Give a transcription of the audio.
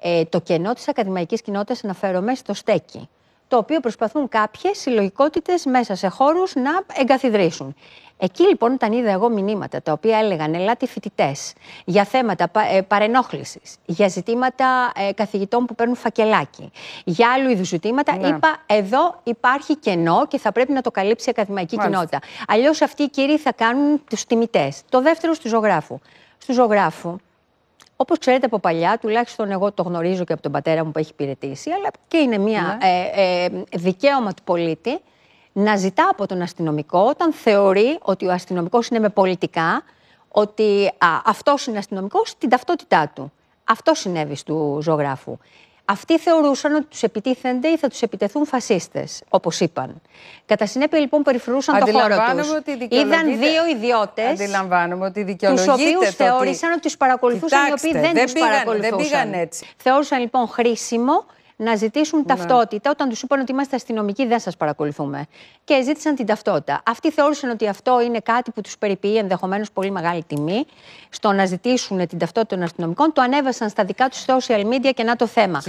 Ε, το κενό της ακαδημαϊκής κοινότητας αναφέρομαι στο στέκι, το οποίο προσπαθούν κάποιες συλλογικότητες μέσα σε χώρους να εγκαθιδρύσουν. Εκεί λοιπόν όταν είδα εγώ μηνύματα τα οποία έλεγαν ελάτε φοιτητές για θέματα ε, παρενόχλησης, για ζητήματα ε, καθηγητών που παίρνουν φακελάκι, για άλλου είδους ζητήματα, ναι. είπα εδώ υπάρχει κενό και θα πρέπει να το καλύψει η ακαδημαϊκή κοινότητα. Αλλιώς αυτοί οι κύριοι θα κάνουν τους τιμητές. Το δεύτερο στου ζωγράφου. Στου ζωγράφου Όπως ξέρετε από παλιά, τουλάχιστον εγώ το γνωρίζω και από τον πατέρα μου που έχει υπηρετήσει, αλλά και είναι μια ναι. ε, ε, δικαίωμα του πολίτη να ζητά από τον αστυνομικό όταν θεωρεί ότι ο αστυνομικός είναι με πολιτικά, ότι αυτός είναι αστυνομικός, την ταυτότητά του. Αυτό συνέβη του ζωγράφου. Αυτοί θεωρούσαν ότι τους επιτίθενται ή θα τους επιτεθούν φασίστες, όπως είπαν. Κατά συνέπεια, λοιπόν, περιφρούσαν το χώρο του. Είδαν δύο ιδιώτες. Αντιλαμβάνομαι ότι δικαιολογείται. Του οποίου θεώρησαν ότι τους παρακολουθούσαν, οι οποίοι δεν, δεν τους παρακολουθούσαν. Δεν πήγαν έτσι. Θεώρησαν λοιπόν χρήσιμο να ζητήσουν ναι. ταυτότητα. Όταν τους είπαν ότι είμαστε αστυνομικοί, δεν σας παρακολουθούμε. Και ζήτησαν την ταυτότητα. Αυτοί θεώρησαν ότι αυτό είναι κάτι που τους περιποιεί ενδεχομένως πολύ μεγάλη τιμή στο να ζητήσουν την ταυτότητα των αστυνομικών. Το ανέβασαν στα δικά τους social media και να το θέμα.